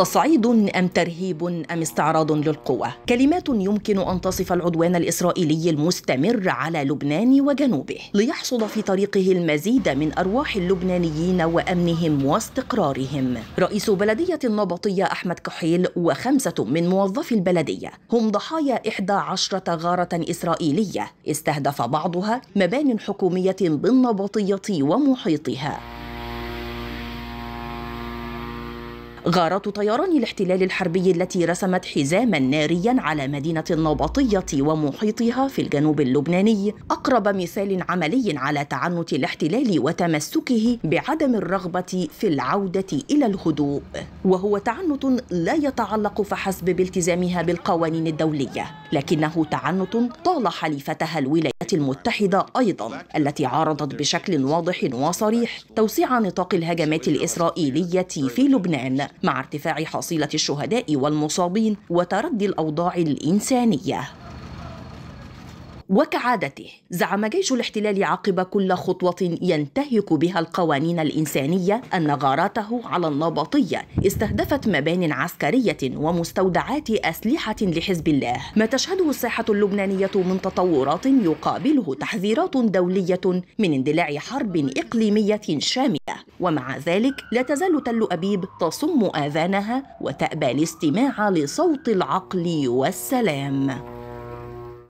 تصعيد أم ترهيب أم استعراض للقوة كلمات يمكن أن تصف العدوان الإسرائيلي المستمر على لبنان وجنوبه ليحصد في طريقه المزيد من أرواح اللبنانيين وأمنهم واستقرارهم رئيس بلدية النبطية أحمد كحيل وخمسة من موظفي البلدية هم ضحايا إحدى عشرة غارة إسرائيلية استهدف بعضها مبان حكومية بالنبطية ومحيطها غارات طيران الاحتلال الحربي التي رسمت حزاما ناريا على مدينة النبطية ومحيطها في الجنوب اللبناني أقرب مثال عملي على تعنت الاحتلال وتمسكه بعدم الرغبة في العودة إلى الهدوء وهو تعنت لا يتعلق فحسب بالتزامها بالقوانين الدولية لكنه تعنت طال حليفتها الولايات المتحدة أيضا التي عارضت بشكل واضح وصريح توسيع نطاق الهجمات الإسرائيلية في لبنان مع ارتفاع حصيلة الشهداء والمصابين وتردي الأوضاع الإنسانية وكعادته زعم جيش الاحتلال عقب كل خطوة ينتهك بها القوانين الإنسانية أن غاراته على النبطية استهدفت مبان عسكرية ومستودعات أسلحة لحزب الله ما تشهده الساحة اللبنانية من تطورات يقابله تحذيرات دولية من اندلاع حرب إقليمية شاملة ومع ذلك لا تزال تل أبيب تصم آذانها وتأبى الاستماع لصوت العقل والسلام